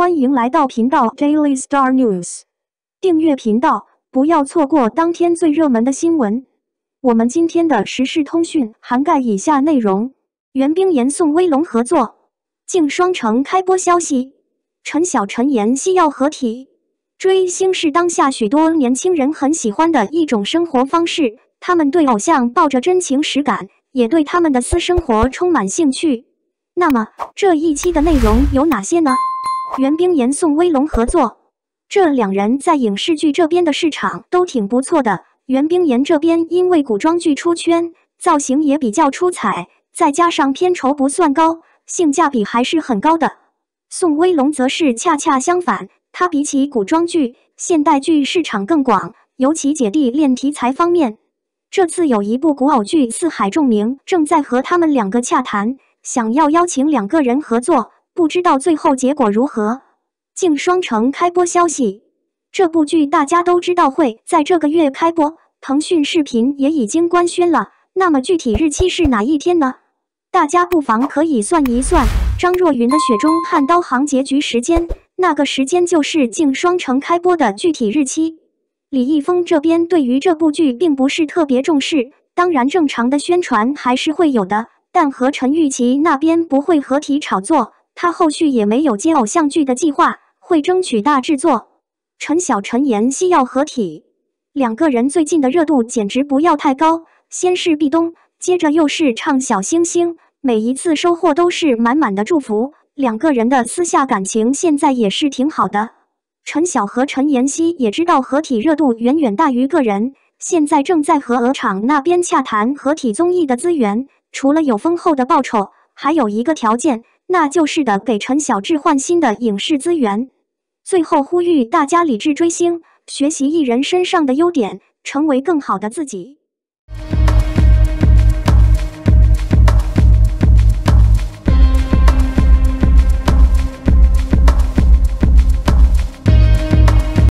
欢迎来到频道 Daily Star News，订阅频道，不要错过当天最热门的新闻。我们今天的时事通讯涵盖以下内容：袁冰妍宋威龙合作，《竟双城》开播消息，陈晓陈妍希要合体。追星是当下许多年轻人很喜欢的一种生活方式，他们对偶像抱着真情实感，也对他们的私生活充满兴趣。那么，这一期的内容有哪些呢？袁冰妍宋威龙合作，这两人在影视剧这边的市场都挺不错的。袁冰妍这边因为古装剧出圈，造型也比较出彩，再加上片酬不算高，性价比还是很高的。宋威龙则是恰恰相反，他比起古装剧，现代剧市场更广，尤其姐弟恋题材方面。这次有一部古偶剧《四海众明》，正在和他们两个洽谈，想要邀请两个人合作。不知道最后结果如何，《镜双城》开播消息。这部剧大家都知道会在这个月开播，腾讯视频也已经官宣了。那么具体日期是哪一天呢？大家不妨可以算一算张若昀的《雪中悍刀行》结局时间，那个时间就是《镜双城》开播的具体日期。李易峰这边对于这部剧并不是特别重视，当然正常的宣传还是会有的，但和陈玉琪那边不会合体炒作。他后续也没有接偶像剧的计划，会争取大制作。陈小陈妍希要合体，两个人最近的热度简直不要太高。先是壁咚，接着又是唱小星星，每一次收获都是满满的祝福。两个人的私下感情现在也是挺好的。陈晓和陈妍希也知道合体热度远远大于个人，现在正在和鹅厂那边洽谈合体综艺的资源，除了有丰厚的报酬，还有一个条件。那就是的，给陈小志换新的影视资源。最后呼吁大家理智追星，学习艺人身上的优点，成为更好的自己。